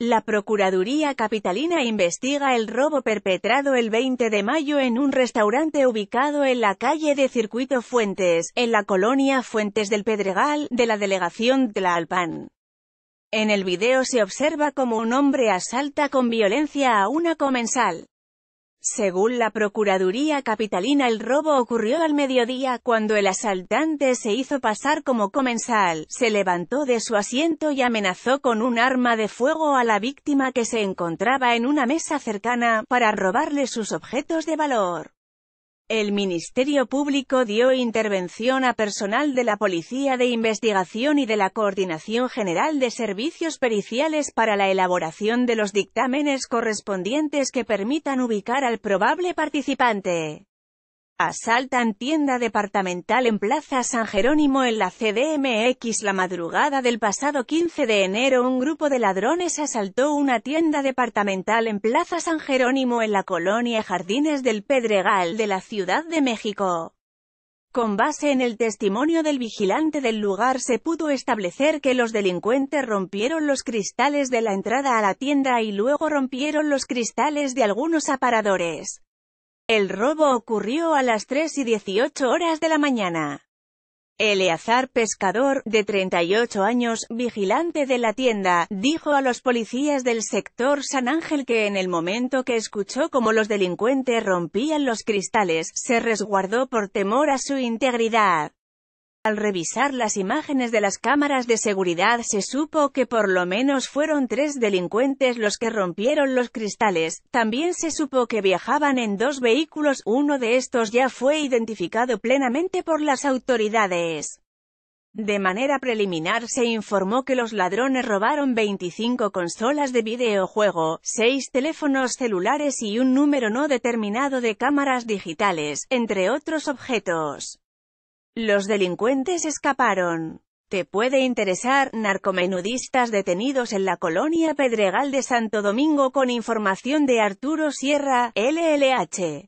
La Procuraduría Capitalina investiga el robo perpetrado el 20 de mayo en un restaurante ubicado en la calle de Circuito Fuentes, en la colonia Fuentes del Pedregal, de la delegación Tlalpan. En el video se observa como un hombre asalta con violencia a una comensal. Según la Procuraduría Capitalina el robo ocurrió al mediodía, cuando el asaltante se hizo pasar como comensal, se levantó de su asiento y amenazó con un arma de fuego a la víctima que se encontraba en una mesa cercana, para robarle sus objetos de valor. El Ministerio Público dio intervención a personal de la Policía de Investigación y de la Coordinación General de Servicios Periciales para la elaboración de los dictámenes correspondientes que permitan ubicar al probable participante. Asaltan tienda departamental en Plaza San Jerónimo en la CDMX La madrugada del pasado 15 de enero un grupo de ladrones asaltó una tienda departamental en Plaza San Jerónimo en la colonia Jardines del Pedregal de la Ciudad de México. Con base en el testimonio del vigilante del lugar se pudo establecer que los delincuentes rompieron los cristales de la entrada a la tienda y luego rompieron los cristales de algunos aparadores. El robo ocurrió a las 3 y 18 horas de la mañana. Eleazar Pescador, de 38 años, vigilante de la tienda, dijo a los policías del sector San Ángel que en el momento que escuchó cómo los delincuentes rompían los cristales, se resguardó por temor a su integridad. Al revisar las imágenes de las cámaras de seguridad se supo que por lo menos fueron tres delincuentes los que rompieron los cristales, también se supo que viajaban en dos vehículos, uno de estos ya fue identificado plenamente por las autoridades. De manera preliminar se informó que los ladrones robaron 25 consolas de videojuego, 6 teléfonos celulares y un número no determinado de cámaras digitales, entre otros objetos. Los delincuentes escaparon. Te puede interesar, narcomenudistas detenidos en la colonia Pedregal de Santo Domingo con información de Arturo Sierra, LLH.